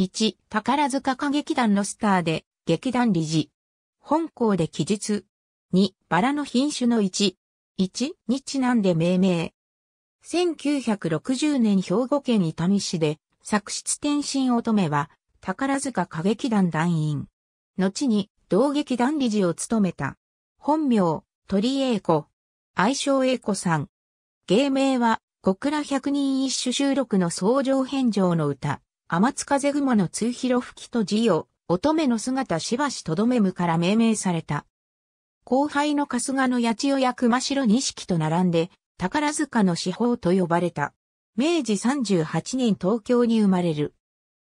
1、宝塚歌劇団のスターで、劇団理事。本校で記述。2、バラの品種の1。1にちなんで命名。1960年兵庫県伊丹市で、作出転身乙女は、宝塚歌劇団団員。後に、同劇団理事を務めた。本名、鳥英子。愛称英子さん。芸名は、小倉百人一首収録の相乗返上の歌。天津風雲の通広吹きと慈を、乙女の姿しばしとどめむから命名された。後輩の春日の八千代や熊代錦と並んで、宝塚の至宝と呼ばれた。明治38年東京に生まれる。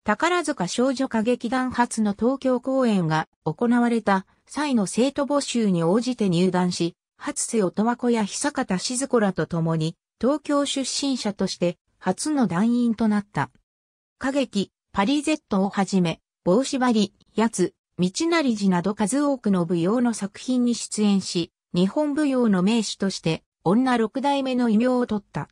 宝塚少女歌劇団初の東京公演が行われた際の生徒募集に応じて入団し、初瀬音和子や久方静子らと共に東京出身者として初の団員となった。歌劇、パリゼットをはじめ、帽子張り、やつ、道成寺など数多くの舞踊の作品に出演し、日本舞踊の名手として、女六代目の異名を取った。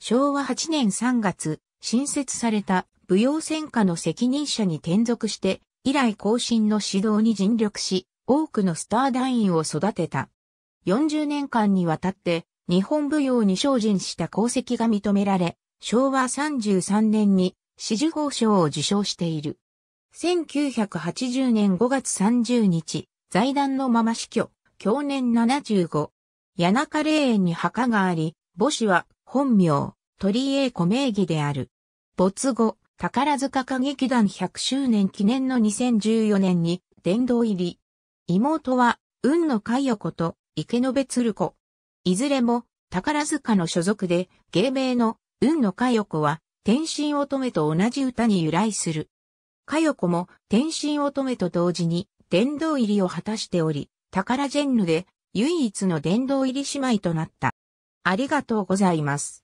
昭和8年3月、新設された舞踊戦火の責任者に転属して、以来更進の指導に尽力し、多くのスター団員を育てた。40年間にわたって、日本舞踊に精進した功績が認められ、昭和33年に紫綬褒章を受章している。1980年5月30日、財団のまま死去、去年75。谷中霊園に墓があり、母子は本名、鳥栄子名義である。没後、宝塚歌劇団100周年記念の2014年に殿堂入り。妹は、運野海代子と池延鶴子。いずれも宝塚の所属で、芸名の運野海代子は天真乙女と同じ歌に由来する。かよこも天真乙女と同時に殿堂入りを果たしており、宝ジェンヌで唯一の殿堂入り姉妹となった。ありがとうございます。